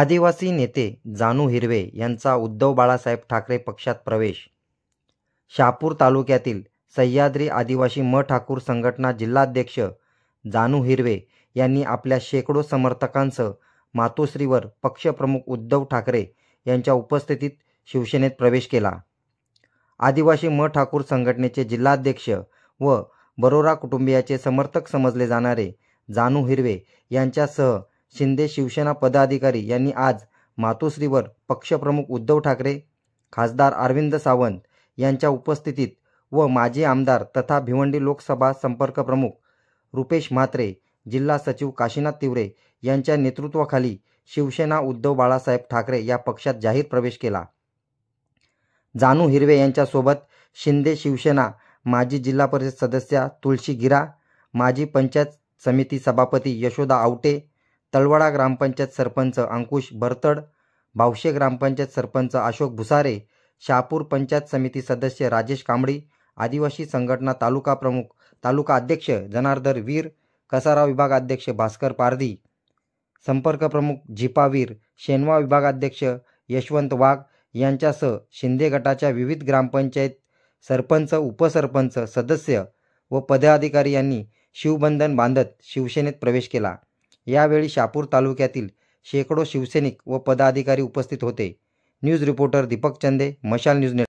आदिवासी नेते जानू हिरवे यांचा उद्धव बाळासाहेब ठाकरे पक्षात प्रवेश शहापूर तालुक्यातील सह्याद्री आदिवासी म ठाकूर संघटना जिल्हाध्यक्ष जानू हिरवे यांनी आपल्या शेकडो समर्थकांसह मातोश्रीवर पक्षप्रमुख उद्धव ठाकरे यांच्या उपस्थितीत शिवसेनेत प्रवेश केला आदिवासी म ठाकूर संघटनेचे जिल्हाध्यक्ष व बरोरा कुटुंबियाचे समर्थक समजले जाणारे जानू हिरवे यांच्यासह शिंदे शिवसेना पदाधिकारी यांनी आज मातोश्रीवर पक्षप्रमुख उद्धव ठाकरे खासदार अरविंद सावंत यांच्या उपस्थितीत व माजी आमदार तथा भिवंडी लोकसभा संपर्क प्रमुख रुपेश म्हात्रे जिल्हा सचिव काशीनाथ तिवरे यांच्या नेतृत्वाखाली शिवसेना उद्धव बाळासाहेब ठाकरे या पक्षात जाहीर प्रवेश केला जानू हिरवे यांच्यासोबत शिंदे शिवसेना माजी जिल्हा परिषद सदस्या तुळशी गिरा माजी पंचायत समिती सभापती यशोदा आवटे तळवडा ग्रामपंचायत सरपंच अंकुश बरतड बावशे ग्रामपंचायत सरपंच अशोक भुसारे शहापूर पंचायत समिती सदस्य राजेश कांबळी आदिवासी संघटना तालुका प्रमुख तालुका अध्यक्ष जनार्दर वीर कसारा विभागाध्यक्ष भास्कर पारधी संपर्क प्रमुख झिपावीर वीर शेनवा विभागाध्यक्ष यशवंत वाघ यांच्यासह शिंदे गटाच्या विविध ग्रामपंचायत सरपंच उपसरपंच सदस्य व पदाधिकारी यांनी शिवबंधन बांधत शिवसेनेत प्रवेश केला यावेळी शापूर तालुक्यातील शेकडो शिवसैनिक व पदाधिकारी उपस्थित होते न्यूज रिपोर्टर दीपक चंदे मशाल न्यूज